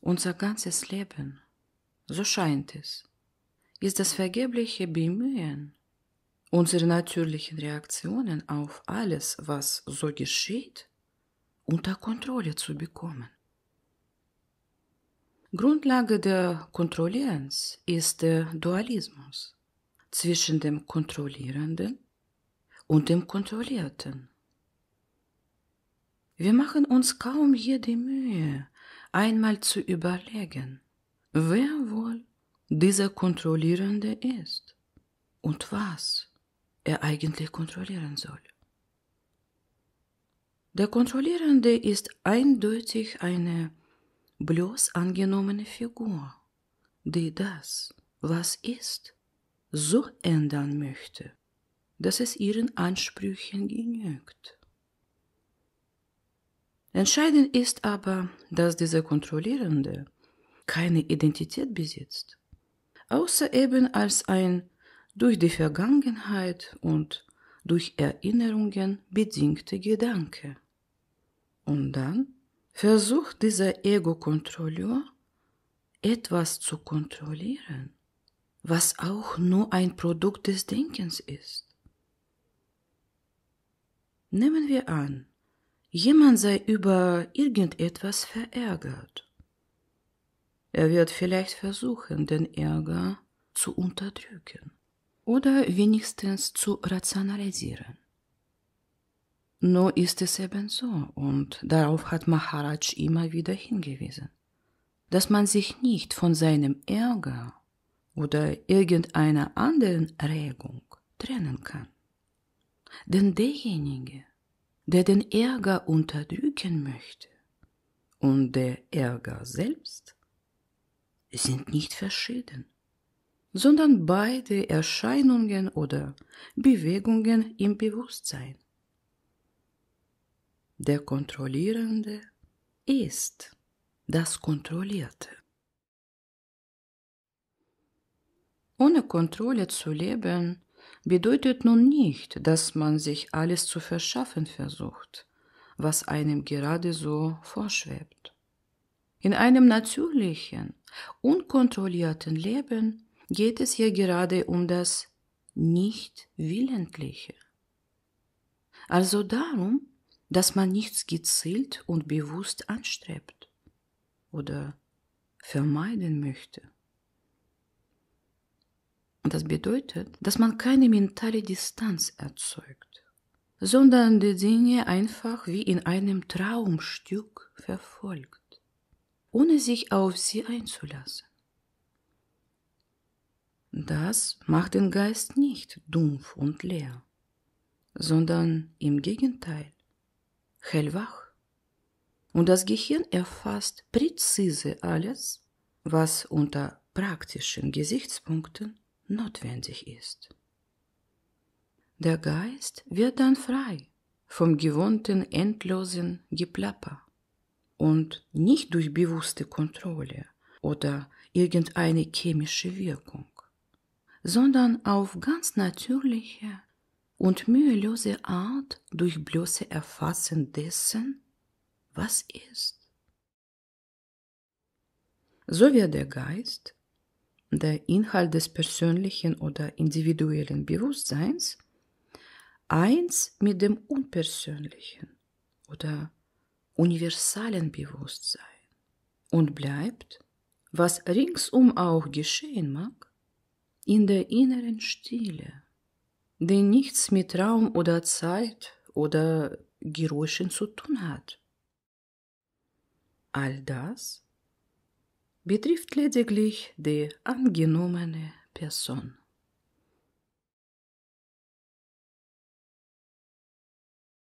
Unser ganzes Leben, so scheint es, ist das vergebliche Bemühen, unsere natürlichen Reaktionen auf alles, was so geschieht, unter Kontrolle zu bekommen. Grundlage der Kontrollierens ist der Dualismus zwischen dem Kontrollierenden und dem Kontrollierten. Wir machen uns kaum jede Mühe, einmal zu überlegen, wer wohl dieser Kontrollierende ist und was er eigentlich kontrollieren soll. Der Kontrollierende ist eindeutig eine bloß angenommene Figur, die das, was ist, so ändern möchte, dass es ihren Ansprüchen genügt. Entscheidend ist aber, dass dieser Kontrollierende keine Identität besitzt, außer eben als ein durch die Vergangenheit und durch Erinnerungen bedingter Gedanke. Und dann versucht dieser Ego-Kontrolleur etwas zu kontrollieren, was auch nur ein Produkt des Denkens ist. Nehmen wir an, jemand sei über irgendetwas verärgert. Er wird vielleicht versuchen, den Ärger zu unterdrücken oder wenigstens zu rationalisieren. Nur ist es eben so, und darauf hat Maharaj immer wieder hingewiesen, dass man sich nicht von seinem Ärger oder irgendeiner anderen Regung trennen kann. Denn derjenige, der den Ärger unterdrücken möchte und der Ärger selbst sind nicht verschieden, sondern beide Erscheinungen oder Bewegungen im Bewusstsein. Der Kontrollierende ist das Kontrollierte. Ohne Kontrolle zu leben bedeutet nun nicht, dass man sich alles zu verschaffen versucht, was einem gerade so vorschwebt. In einem natürlichen, unkontrollierten Leben geht es hier gerade um das Nicht-Willentliche. Also darum, dass man nichts gezielt und bewusst anstrebt oder vermeiden möchte. Und das bedeutet, dass man keine mentale Distanz erzeugt, sondern die Dinge einfach wie in einem Traumstück verfolgt, ohne sich auf sie einzulassen. Das macht den Geist nicht dumpf und leer, sondern im Gegenteil hellwach. Und das Gehirn erfasst präzise alles, was unter praktischen Gesichtspunkten notwendig ist. Der Geist wird dann frei vom gewohnten endlosen Geplapper und nicht durch bewusste Kontrolle oder irgendeine chemische Wirkung, sondern auf ganz natürliche und mühelose Art durch bloße Erfassen dessen, was ist. So wird der Geist der Inhalt des persönlichen oder individuellen Bewusstseins eins mit dem unpersönlichen oder universalen Bewusstsein und bleibt, was ringsum auch geschehen mag, in der inneren Stille, die nichts mit Raum oder Zeit oder Geräuschen zu tun hat. All das betrifft lediglich die angenommene Person.